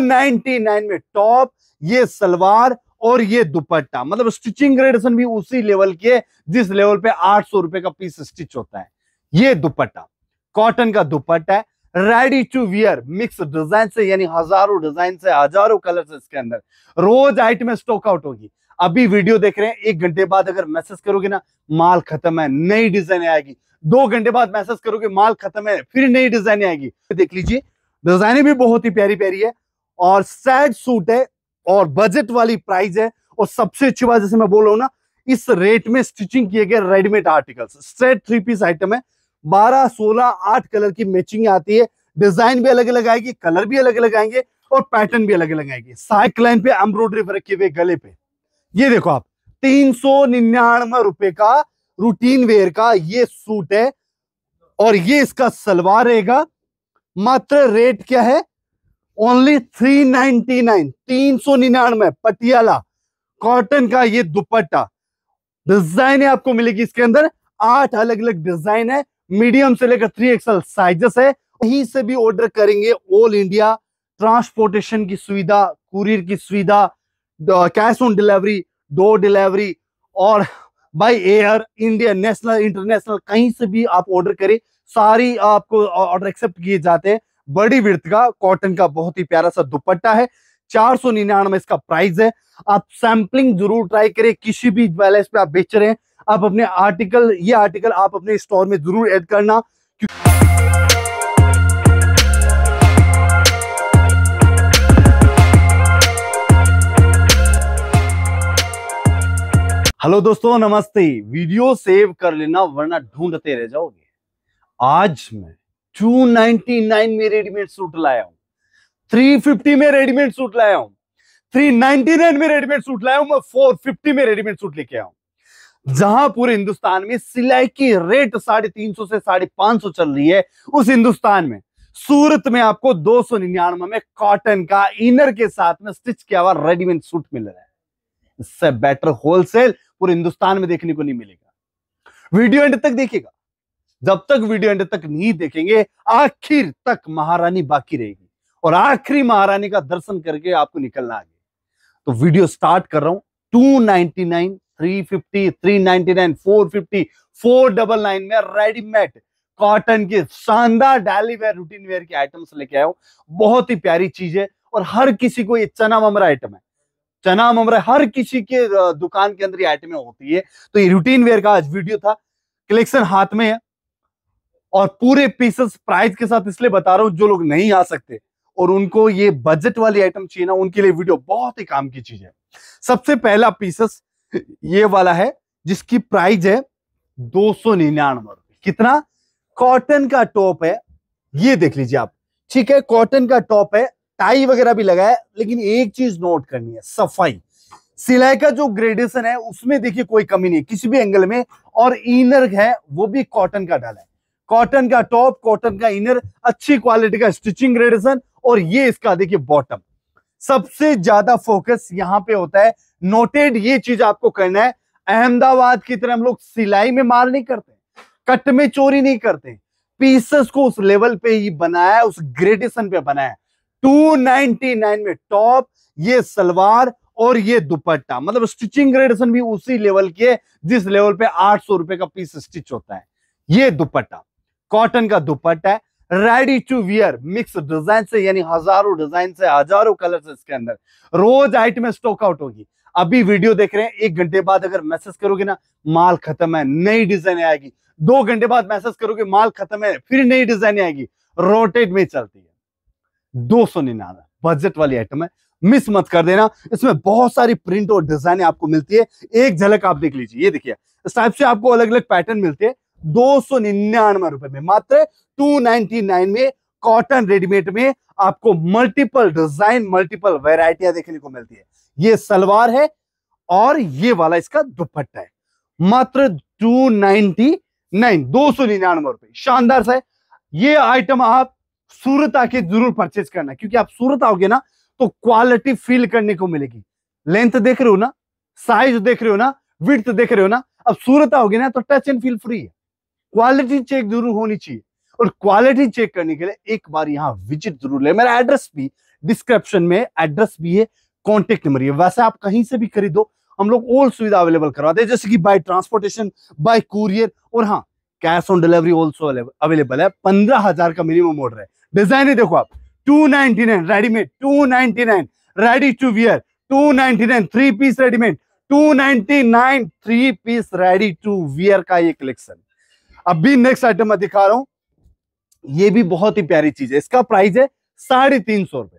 299 में टॉप ये सलवार और ये दुपट्टा मतलब स्टिचिंग ग्रेडेशन भी उसी लेवल की है जिस लेवल पे आठ सौ रुपए का पीस स्टिच होता है ये दुपट्टा कॉटन का दुपट्टा है ready to wear mix design से यानी हजारों डिजाइन से हजारों कलर से इसके अंदर रोज आइटमें स्टॉक आउट होगी अभी वीडियो देख रहे हैं एक घंटे बाद अगर मैसेज करोगे ना माल खत्म है नई डिजाइन आएगी दो घंटे बाद मैसेज करोगे माल खत्म है फिर नई डिजाइन आएगी देख लीजिए डिजाइने भी बहुत ही प्यारी प्यारी है और सैड सूट है और बजट वाली प्राइस है और सबसे अच्छी बात जैसे मैं बोल रहा हूँ ना इस रेट में स्टिचिंग किए गए readymade articles straight three piece item है बारह सोलह आठ कलर की मैचिंग आती है डिजाइन भी अलग अलग आएगी कलर भी अलग अलग आएंगे और पैटर्न भी अलग अलग आएंगे साइक लाइन पे एम्ब्रॉयडरी पर रखे हुए गले पे ये देखो आप तीन सौ निन्यानवे रुपए का रूटीन वेयर का ये सूट है और ये इसका सलवार रहेगा मात्र रेट क्या है ओनली थ्री नाइनटी नाइन तीन सौ निन्यानवे पटियाला कॉटन का ये दुपट्टा डिजाइन आपको मिलेगी इसके अंदर आठ अलग अलग डिजाइन है मीडियम से लेकर थ्री एक्सएल साइजेस है वहीं से भी ऑर्डर करेंगे ऑल इंडिया ट्रांसपोर्टेशन की सुविधा कुरियर की सुविधा cash on delivery door delivery और by air India national international कहीं से भी आप ऑर्डर करें सारी आपको ऑर्डर एक्सेप्ट किए जाते हैं बड़ी विर्थ का कॉटन का बहुत ही प्यारा सा दुपट्टा है चार सौ निन्यानवे इसका प्राइस है आप सैम्पलिंग जरूर ट्राई करें किसी भी बैलेंस पे आप बेच रहे हैं आप अपने आर्टिकल ये आर्टिकल आप अपने स्टोर में जरूर ऐड करना हेलो दोस्तों नमस्ते वीडियो सेव कर लेना वरना ढूंढते रह जाओगे आज मैं टू नाइनटी नाइन में रेडीमेड सूट लाया हूं थ्री फिफ्टी में रेडीमेड सूट लाया हूं थ्री नाइनटी नाइन में रेडीमेड सूट लाया हूं मैं फोर फिफ्टी में रेडीमेड सूट लेके आया जहां पूरे हिंदुस्तान में सिलाई की रेट साढ़े तीन सौ से साढ़े पांच सौ चल रही है उस हिंदुस्तान में सूरत में आपको दो सौ निन्यानवे में कॉटन का इनर के साथ में स्टिच किया हुआ रेडीमेड सूट मिल रहा है इससे बेटर होलसेल पूरे हिंदुस्तान में देखने को नहीं मिलेगा वीडियो एंड तक देखिएगा जब तक वीडियो एंड तक नहीं देखेंगे आखिर तक महारानी बाकी रहेगी और आखिरी महारानी का दर्शन करके आपको निकलना आगे तो वीडियो स्टार्ट कर रहा हूं two ninety nine three fifty three ninety nine four fifty four double nine में रेडीमेड कॉटन के शानदार डेली वेयर रूटीन वेयर के आइटम्स लेके आया हूं बहुत ही प्यारी चीज है और हर किसी को ये चना ममरा आइटम है चना ममरा हर किसी के दुकान के अंदर ये आइटमें होती है तो ये रूटीन वेयर का आज वीडियो था कलेक्शन हाथ में है और पूरे पीसेस प्राइस के साथ इसलिए बता रहा हूँ जो लोग नहीं आ सकते और उनको ये बजट वाली आइटम चाहिए ना उनके लिए वीडियो बहुत ही काम की चीज है सबसे पहला पीसेस ये वाला है जिसकी प्राइस है दो सौ निन्यानवे कितना कॉटन का टॉप है ये देख लीजिए आप ठीक है कॉटन का टॉप है टाई वगैरह भी लगा है लेकिन एक चीज नोट करनी है सफाई सिलाई का जो ग्रेडेशन है उसमें देखिए कोई कमी नहीं किसी भी एंगल में और इनर है वो भी कॉटन का डाला है कॉटन का टॉप कॉटन का इनर अच्छी क्वालिटी का स्टिचिंग ग्रेडेशन और ये इसका देखिए बॉटम सबसे ज्यादा फोकस यहाँ पे होता है नोटेड ये चीज आपको करना है अहमदाबाद की तरह हम लोग सिलाई में माल नहीं करते कट में चोरी नहीं करते पीसेस को उस लेवल पे ही बनाया उस ग्रेडेशन पे बनाया 299 में टॉप ये सलवार और ये दुपट्टा मतलब स्टिचिंग ग्रेडेशन भी उसी लेवल की है जिस लेवल पे आठ सौ रुपए का पीस स्टिच होता है ये दुपट्टा कॉटन का दुपट्टा है ready to wear mix design से यानी हजारों डिजाइन से हजारों कलर इसके अंदर रोज आइटम स्टॉक आउट होगी अभी वीडियो देख रहे हैं एक घंटे बाद अगर मैसेज करोगे ना माल खत्म है नई डिजाइन आएगी दो घंटे बाद मैसेज करोगे माल खत्म है फिर नई डिजाइन आएगी रोटेट में चलती है दो सौ निन्यानवे बजट वाली आइटम है मिस मत कर देना इसमें बहुत सारी प्रिंट और डिजाइन आपको मिलती है एक झलक आप देख लीजिए ये देखिए इस टाइप से आपको अलग अलग पैटर्न मिलते हैं दो सौ निन्यानवे रुपए में मात्र टू नाइनटी नाइन में कॉटन रेडीमेड में आपको मल्टीपल डिजाइन मल्टीपल वेराइटियां देखने को मिलती है ये सलवार है और ये वाला इसका दुपट्टा है मात्र टू नाइनटी नाइन दो सौ निन्यानवे रुपए शानदार सा है ये आइटम आप सूरत आके जरूर परचेज करना क्योंकि आप सूरत आओगे ना तो क्वालिटी फील करने को मिलेगी लेंथ देख रहे हो ना साइज देख रहे हो ना विथ देख रहे हो ना अब सूरत आओगे ना तो टच एंड फील फ्री है क्वालिटी चेक जरूर होनी चाहिए और क्वालिटी चेक करने के लिए एक बार यहाँ विजिट जरूर ले मेरा एड्रेस भी डिस्क्रिप्शन में एड्रेस भी है कॉन्टेक्ट नंबर है वैसे आप कहीं से भी खरीदो हम लोग ऑल सुविधा अवेलेबल करवाते हैं जैसे कि बाय ट्रांसपोर्टेशन बाय कुरियर और हाँ cash on delivery also available है पंद्रह हजार का मिनिमम ऑर्डर है डिजाइन देखो आप two ninety nine readymade two ninety nine ready to wear two ninety nine three piece readymade two ninety nine three piece ready to wear का ये collection अभी नेक्स्ट आइटम मैं दिखा रहा हूं ये भी बहुत ही प्यारी चीज है इसका प्राइस है साढ़े तीन सौ रुपए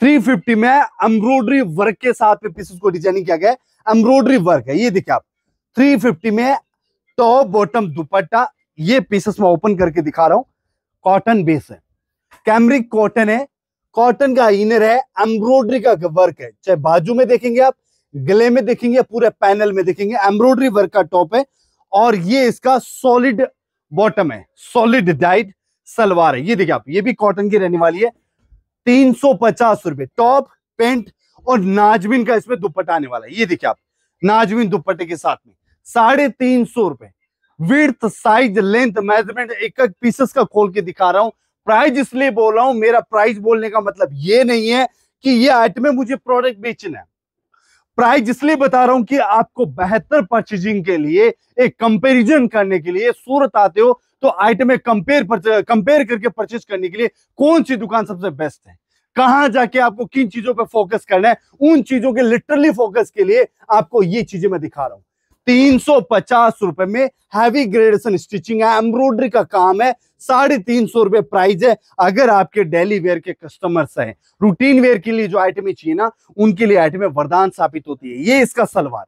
थ्री फिफ्टी में एम्ब्रॉयडरी वर्क के साथ में पीसेस को डिजाइनिंग किया गया है एम्ब्रॉयडरी वर्क है ये देखिए आप थ्री फिफ्टी में टॉप बॉटम दुपट्टा ये पीसेस में ओपन करके दिखा रहा हूं कॉटन बेस है कैमरिक कॉटन है कॉटन का इनर है एम्ब्रॉयडरी का वर्क है चाहे बाजू में देखेंगे आप गले में देखेंगे पूरे पैनल में देखेंगे एम्ब्रॉयडरी वर्क का टॉप है और ये इसका सॉलिड बॉटम है सॉलिड डाइट सलवार है ये देखिए आप ये भी कॉटन की रहने वाली है तीन सौ पचास रुपए टॉप पेंट और नाजमिन का इसमें दुपट्टा आने वाला है ये देखिए आप नाजमिन दुपट्टे के साथ में साढ़े तीन सौ रुपए विर्थ साइज लेंथ मेजरमेंट एक एक पीसेस का खोल के दिखा रहा हूं प्राइस इसलिए बोल रहा हूं मेरा प्राइस बोलने का मतलब ये नहीं है कि ये आइटमें मुझे प्रोडक्ट बेचना है प्राइस इसलिए बता रहा हूं कि आपको बेहतर परचेजिंग के लिए एक कंपैरिजन करने के लिए सूरत आते हो तो आइटमे कंपेयर कंपेयर करके परचेज करने के लिए कौन सी दुकान सबसे बेस्ट है कहां जाके आपको किन चीजों पर फोकस करना है उन चीजों के लिटरली फोकस के लिए आपको ये चीजें मैं दिखा रहा हूं तीन सौ पचास रुपए में हैवी ग्रेडेशन स्टिचिंग है एम्ब्रॉयडरी का काम है साढ़े तीन सौ रुपए प्राइस है अगर आपके डेली वेयर के कस्टमर्स हैं रूटीन वेयर के लिए जो आइटमें चाहिए ना उनके लिए आइटमें वरदान साबित होती है ये इसका सलवार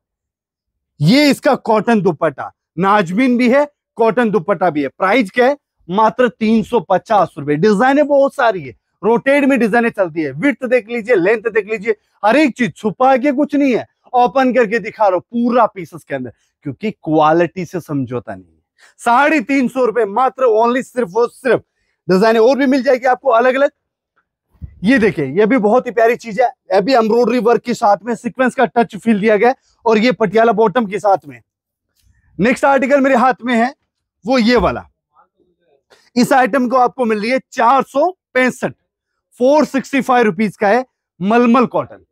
ये इसका कॉटन दुपट्टा नाजबिन भी है कॉटन दुपट्टा भी है प्राइस क्या है मात्र तीन सौ पचास रुपए डिजाइने बहुत सारी है रोटेड में डिजाइने चलती है विथ देख लीजिए लेंथ देख लीजिए हर एक चीज छुपा के कुछ नहीं है ओपन करके दिखा रहा हूं पूरा पीसेस के अंदर क्योंकि क्वालिटी से समझौता नहीं है साढ़े तीन सौ रुपए मात्र ओनली सिर्फ और सिर्फ डिजाइन और भी मिल जाएगी आपको अलग अलग ये देखिए ये भी बहुत ही प्यारी चीज है ये भी एम्ब्रॉयडरी वर्क के साथ में सीक्वेंस का टच फील दिया गया और ये पटियाला बॉटम के साथ में नेक्स्ट आर्टिकल मेरे हाथ में है वो ये वाला इस आइटम को आपको मिल रही है चार सौ पैंसठ फोर सिक्सटी फाइव रुपीज का है मलमल कॉटन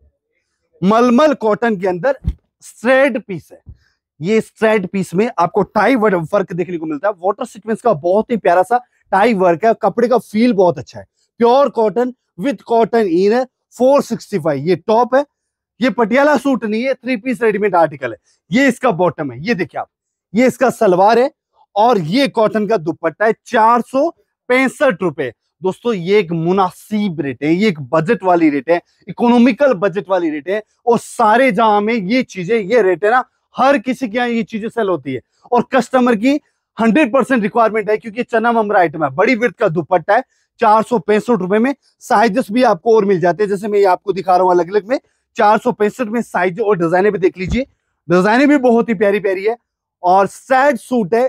मलमल कॉटन के अंदर स्ट्रेड पीस है ये स्ट्रेड पीस में आपको टाई वर्क देखने को मिलता है वाटर सिक्वेंस का बहुत ही प्यारा सा टाई वर्क है कपड़े का फील बहुत अच्छा है pure cotton with cotton in है 465 ये टॉप है ये पटियाला सूट नहीं है थ्री पीस रेडीमेड आर्टिकल है ये इसका बॉटम है ये देखिए आप ये इसका सलवार है और ये कॉटन का दुपट्टा है चार सौ पैंसठ रुपए दोस्तों ये एक मुनासिब रेट है ये एक बजट वाली रेट है इकोनॉमिकल बजट वाली रेट है और सारे जहां में ये चीजें ये रेट है ना हर किसी के यहाँ ये चीजें सेल होती है और कस्टमर की हंड्रेड परसेंट रिक्वायरमेंट है क्योंकि चना ममरा आइटम है बड़ी वृत का दुपट्टा है चार सौ पैंसठ रुपए में साइजेस भी आपको और मिल जाते हैं जैसे मैं ये आपको दिखा रहा हूँ अलग अलग में चार सौ पैंसठ में साइज और डिजाइने भी देख लीजिए डिजाइने भी बहुत ही प्यारी प्यारी है और सैड सूट है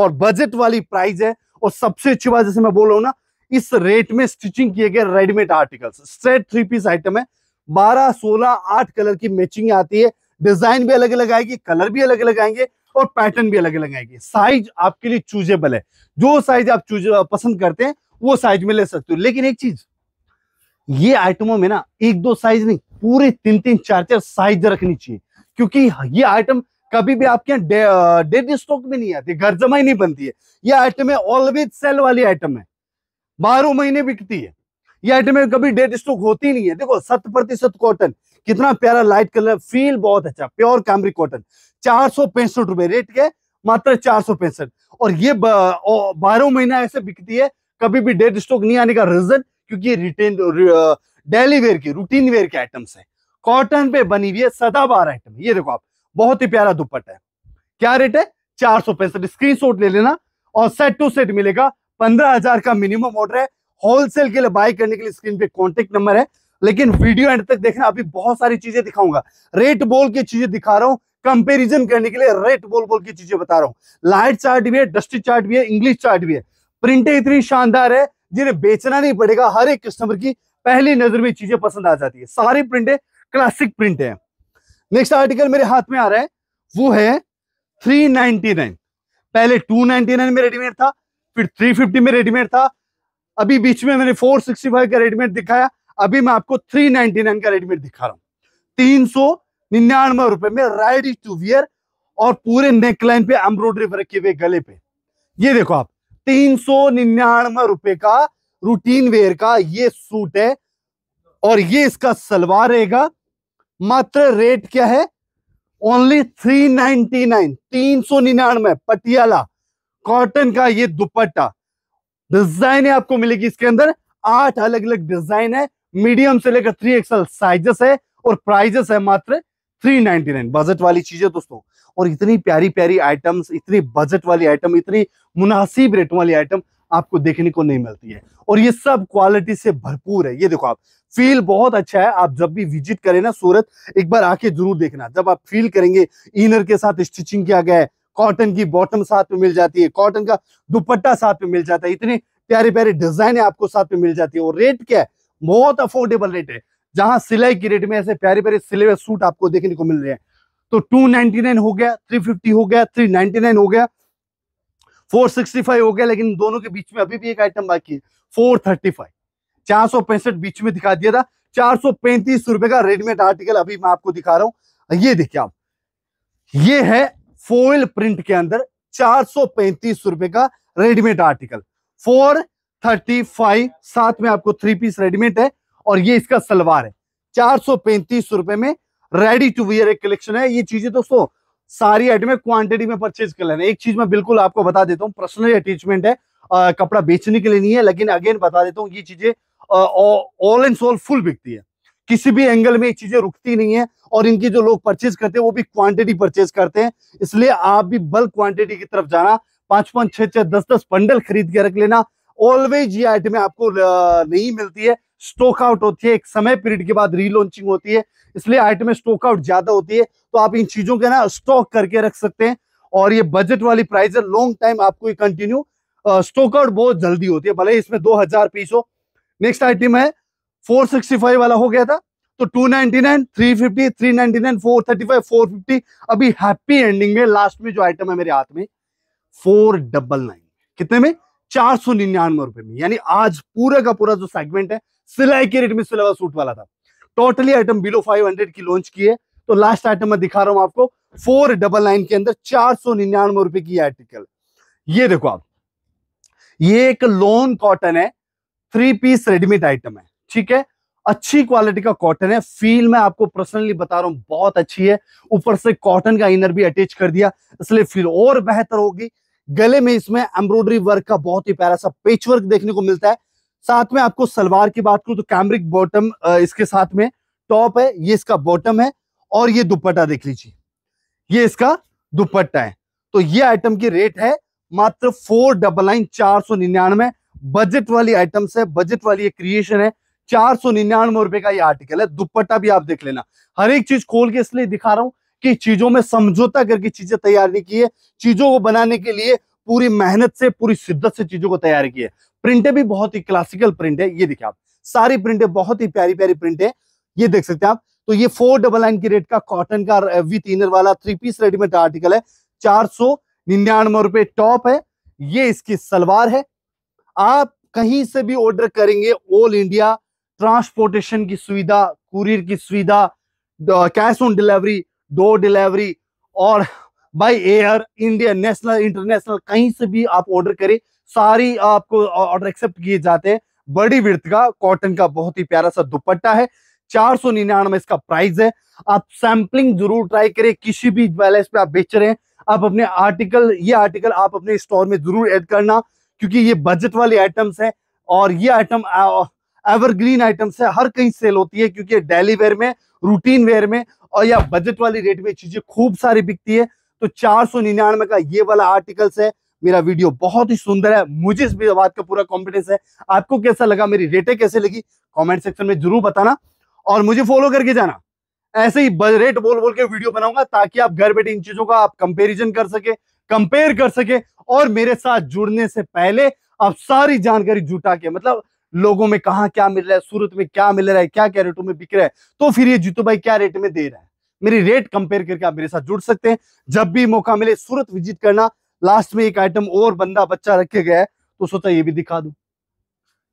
और बजट वाली प्राइस है और सबसे अच्छी बात जैसे मैं बोल रहा हूँ ना इस रेट में स्टिचिंग किए गए readymade articles straight three piece item है बारह सोलह आठ कलर की मैचिंग आती है डिजाइन भी अलग अलग आएगी कलर भी अलग अलग आएंगे और पैटर्न भी अलग अलग आएगी साइज आपके लिए चूजेबल है जो साइज आप चूज पसंद करते हैं वो साइज में ले सकते हो लेकिन एक चीज ये आइटमों में ना एक दो साइज नहीं पूरे तीन तीन चार चार साइज रखनी चाहिए क्योंकि ये आइटम कभी भी आपके यहाँ डेड स्टॉक में नहीं आती घर जमा ही नहीं बनती है ये आइटम है ऑलवेज सेल वाली आइटम है बारह महीने बिकती है ये आइटम में कभी डेट स्टॉक होती नहीं है देखो शत प्रतिशत कॉटन कितना प्यारा लाइट कलर फील बहुत अच्छा प्योर कैमरिक कॉटन चार सौ पैंसठ रुपए रेट के मात्र चार सौ पैंसठ और ये बारह महीना ऐसे बिकती है कभी भी डेट स्टॉक नहीं आने का रीजन क्योंकि ये रिटेन डेली वेयर की रूटीन वेयर के आइटम्स है कॉटन पे बनी हुई है सदा बार आइटम ये देखो आप बहुत ही प्यारा दुपट्टा है क्या रेट है चार सौ पैंसठ स्क्रीन ले लेना और सेट टू सेट मिलेगा पंद्रह हजार का मिनिमम ऑर्डर है होलसेल के लिए बाय करने के लिए स्क्रीन पे कॉन्टेक्ट नंबर है लेकिन वीडियो एंड तक देखना अभी बहुत सारी चीजें दिखाऊंगा रेट बोल की चीजें दिखा रहा हूँ कंपेरिजन करने के लिए रेट बोल बोल की चीजें बता रहा हूँ लाइट चार्ट भी है डस्टी चार्ट भी है इंग्लिश चार्ट भी है प्रिंटे इतनी शानदार है जिन्हें बेचना नहीं पड़ेगा हर एक कस्टमर की पहली नजर में चीजें पसंद आ जाती है सारी प्रिंटे क्लासिक प्रिंट है नेक्स्ट आर्टिकल मेरे हाथ में आ रहा है वो है 399 पहले 299 में रेडीमेड था फिर 350 में रेडीमेड था अभी बीच में मैंने 465 का रेडीमेड दिखाया अभी मैं आपको 399 का रेडीमेड दिखा रहा हूँ तीन सौ निन्यानवे रुपए में राइड टू वियर और पूरे नेकलाइन पे एम्ब्रॉयडरी रखे हुए गले पे ये देखो आप तीन सौ निन्यानवे रुपए का रूटीन वेयर का ये सूट है और ये इसका सलवार रहेगा मात्र रेट क्या है ओनली थ्री नाइनटी नाइन तीन सौ निन्यानवे पटियाला कॉटन का ये दुपट्टा डिजाइन आपको मिलेगी इसके अंदर आठ अलग अलग डिजाइन है मीडियम से लेकर थ्री एक्सएल साइजेस है और प्राइजेस है मात्र 399 बजट वाली चीजें दोस्तों और इतनी प्यारी प्यारी आइटम्स इतनी बजट वाली आइटम इतनी मुनासिब रेट वाली आइटम आपको देखने को नहीं मिलती है और ये सब क्वालिटी से भरपूर है ये देखो आप फील बहुत अच्छा है आप जब भी विजिट करें ना सूरत एक बार आके जरूर देखना जब आप फील करेंगे इनर के साथ स्टिचिंग किया गया है कॉटन की बॉटम साथ में मिल जाती है कॉटन का दुपट्टा साथ में मिल जाता है इतने प्यारे प्यारे डिजाइन आपको साथ में मिल जाती है और रेट क्या है बहुत अफोर्डेबल रेट है जहां सिलाई की रेट में ऐसे प्यारे प्यारे सिले हुए सूट आपको देखने को मिल रहे हैं तो 299 हो गया 350 हो गया 399 हो गया 465 हो गया लेकिन दोनों के बीच में अभी भी एक आइटम बाकी है 435 पैंसठ बीच में दिखा दिया था चार सौ पैंतीस रुपए का रेडीमेड आर्टिकल अभी मैं आपको दिखा रहा हूं ये देखिए आप ये है फोइल प्रिंट के अंदर चार सौ पैंतीस रुपए का readymade article four thirty five साथ में आपको थ्री पीस रेडीमेड है और ये इसका सलवार है चार सौ पैंतीस रुपए में रेडी टू वियर एक कलेक्शन है ये चीजें दोस्तों सारी आइटमें क्वांटिटी में परचेज कर लेना एक चीज मैं बिल्कुल आपको बता देता हूँ पर्सनल अटैचमेंट है आ, कपड़ा बेचने के लिए नहीं है लेकिन अगेन बता देता हूँ ये चीजें ऑल एंड सोल फुल बिकती है किसी भी एंगल में ये चीजें रुकती नहीं है और इनकी जो लोग परचेज करते हैं वो भी क्वांटिटी परचेज करते हैं इसलिए आप भी बल्क क्वांटिटी की तरफ जाना पांच पांच छह छह दस दस बंडल खरीद के रख लेना ऑलवेज ये आइटमें आपको नहीं मिलती है स्टॉक आउट होती है एक समय पीरियड के बाद रीलॉन्चिंग होती है इसलिए आइटमें स्टॉक आउट ज्यादा होती है तो आप इन चीजों के ना स्टॉक करके रख सकते हैं और ये बजट वाली प्राइस है लॉन्ग टाइम आपको ये कंटिन्यू स्टॉक आउट बहुत जल्दी होती है भले इसमें दो हजार पीस हो नेक्स्ट आइटम है 465 वाला हो गया था तो 299, 350, 399, 435, 450 अभी हैप्पी एंडिंग में लास्ट में जो आइटम है मेरे हाथ में फोर डबल नाइन कितने में चार सौ निन्यानवे रुपए में यानी आज पूरा का पूरा जो सेगमेंट है सिलाई के रेट में सिलेवा सूट वाला था टोटली आइटम बिलो 500 की लॉन्च की है तो लास्ट आइटम मैं दिखा रहा हूं आपको फोर डबल नाइन के अंदर चार सौ निन्यानवे रुपए की आर्टिकल ये देखो आप ये एक लोन कॉटन है थ्री पीस रेडीमेड आइटम है ठीक है अच्छी क्वालिटी का कॉटन है फील मैं आपको पर्सनली बता रहा हूं बहुत अच्छी है ऊपर से कॉटन का इनर भी अटैच कर दिया इसलिए फील और बेहतर होगी गले में इसमें एम्ब्रॉयडरी वर्क का बहुत ही प्यारा सा पेच वर्क देखने को मिलता है साथ में आपको सलवार की बात करूं तो कैमरिक बॉटम इसके साथ में टॉप है ये इसका बॉटम है और ये दुपट्टा देख लीजिए ये इसका दुपट्टा है तो ये आइटम की रेट है मात्र फोर डबल नाइन चार सौ निन्यानवे बजट वाली आइटम्स है बजट वाली ये क्रिएशन है चार सौ निन्यानवे रुपए का ये आर्टिकल है दुपट्टा भी आप देख लेना हर एक चीज खोल के इसलिए दिखा रहा हूं कि चीजों में समझौता करके चीजें तैयार नहीं की है चीजों को बनाने के लिए पूरी मेहनत से पूरी शिद्दत से चीजों को तैयार की है प्रिंटे भी बहुत ही क्लासिकल प्रिंट है ये देखिए आप सारी प्रिंटे बहुत ही प्यारी प्यारी प्रिंट है ये देख सकते हैं आप तो ये फोर डबल नाइन की रेट का कॉटन का विथ uh, इनर वाला थ्री पीस रेडीमेड आर्टिकल है चार सौ निन्यानवे रुपए टॉप है ये इसकी सलवार है आप कहीं से भी ऑर्डर करेंगे ऑल इंडिया ट्रांसपोर्टेशन की सुविधा कुरियर की सुविधा cash on delivery door delivery और by air India national international कहीं से भी आप ऑर्डर करें सारी आपको ऑर्डर एक्सेप्ट किए जाते हैं बड़ी वृत्त का कॉटन का बहुत ही प्यारा सा दुपट्टा है चार सौ निन्यानवे इसका प्राइस है आप सैम्पलिंग जरूर ट्राई करें किसी भी बैलेंस पे आप बेच रहे हैं आप अपने आर्टिकल ये आर्टिकल आप अपने स्टोर में जरूर ऐड करना क्योंकि ये बजट वाले आइटम्स हैं और ये आइटम एवरग्रीन आइटम्स है हर कहीं सेल होती है क्योंकि डेली वेयर में रूटीन वेयर में और या बजट वाली रेट में चीजें खूब सारी बिकती है तो चार सौ निन्यानवे का ये वाला आर्टिकल्स है मेरा वीडियो बहुत ही सुंदर है मुझे इस बात का पूरा कॉन्फिडेंस है आपको कैसा लगा मेरी रेटें कैसे लगी कॉमेंट सेक्शन में जरूर बताना और मुझे फॉलो करके जाना ऐसे ही रेट बोल बोल के वीडियो बनाऊंगा ताकि आप घर बैठे इन चीजों का आप कंपेरिजन कर सके कंपेयर कर सके और मेरे साथ जुड़ने से पहले आप सारी जानकारी जुटा के मतलब लोगों में कहा क्या मिल रहा है सूरत में क्या मिल रहा है क्या क्या रेटों में बिक रहा है तो फिर ये जीतू भाई क्या रेट में दे रहा है मेरी रेट कंपेयर करके आप मेरे साथ जुड़ सकते हैं जब भी मौका मिले सूरत विजिट करना लास्ट में एक आइटम और बंदा बच्चा रखे गया है तो सोचा ये भी दिखा दू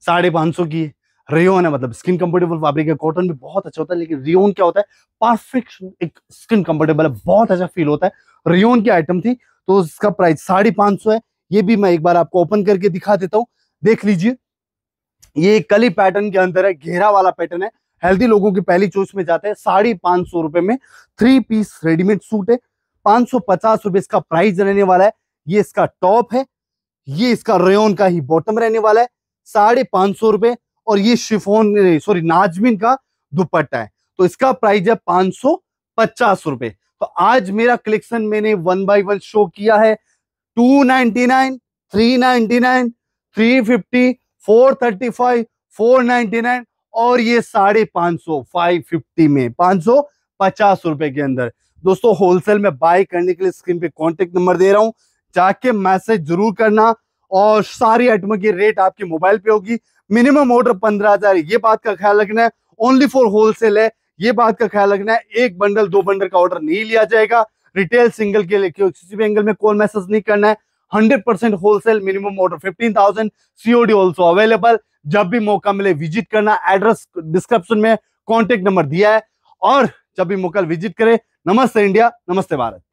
साढ़े पांच सौ की रियोन है मतलब स्किन कंफर्टेबल फैब्रिक है कॉटन भी बहुत अच्छा होता है लेकिन रियोन क्या होता है परफेक्ट एक स्किन कंफर्टेबल है बहुत अच्छा फील होता है रियोन की आइटम थी तो इसका प्राइस साढ़े पांच सौ है ये भी मैं एक बार आपको ओपन करके दिखा देता हूँ देख लीजिए ये कली पैटर्न के अंदर है घेरा वाला पैटर्न है हेल्दी लोगों की पहली चॉइस में जाते हैं साढ़े पांच सौ रुपए में थ्री पीस रेडीमेड सूट है पांच सौ पचास रुपए इसका प्राइस रहने वाला है ये इसका टॉप है ये इसका रेन का ही बॉटम रहने वाला है साढ़े पांच सौ रुपए और ये शिफोन सॉरी नाजमिन का दुपट्टा है तो इसका प्राइस है पांच सौ पचास रुपए तो आज मेरा कलेक्शन मैंने वन बाई वन शो किया है two ninety nine three ninety nine three fifty four thirty five four ninety nine और ये साढ़े पांच सौ फाइव फिफ्टी में पांच सौ पचास रुपए के अंदर दोस्तों होलसेल में बाय करने के लिए स्क्रीन पे कॉन्टेक्ट नंबर दे रहा हूँ जाके मैसेज जरूर करना और सारी आइटमों की रेट आपके मोबाइल पे होगी मिनिमम ऑर्डर पंद्रह हजार ये बात का ख्याल रखना है ओनली फॉर होलसेल है ये बात का ख्याल रखना है एक बंडल दो बंडल का ऑर्डर नहीं लिया जाएगा रिटेल सिंगल के लिए किसी भी एंगल में कॉल मैसेज नहीं करना है 100% wholesale minimum order 15,000 COD also available जब भी मौका मिले विजिट करना एड्रेस डिस्क्रिप्शन में कॉन्टेक्ट नंबर दिया है और जब भी मौका विजिट करें नमस्ते इंडिया नमस्ते भारत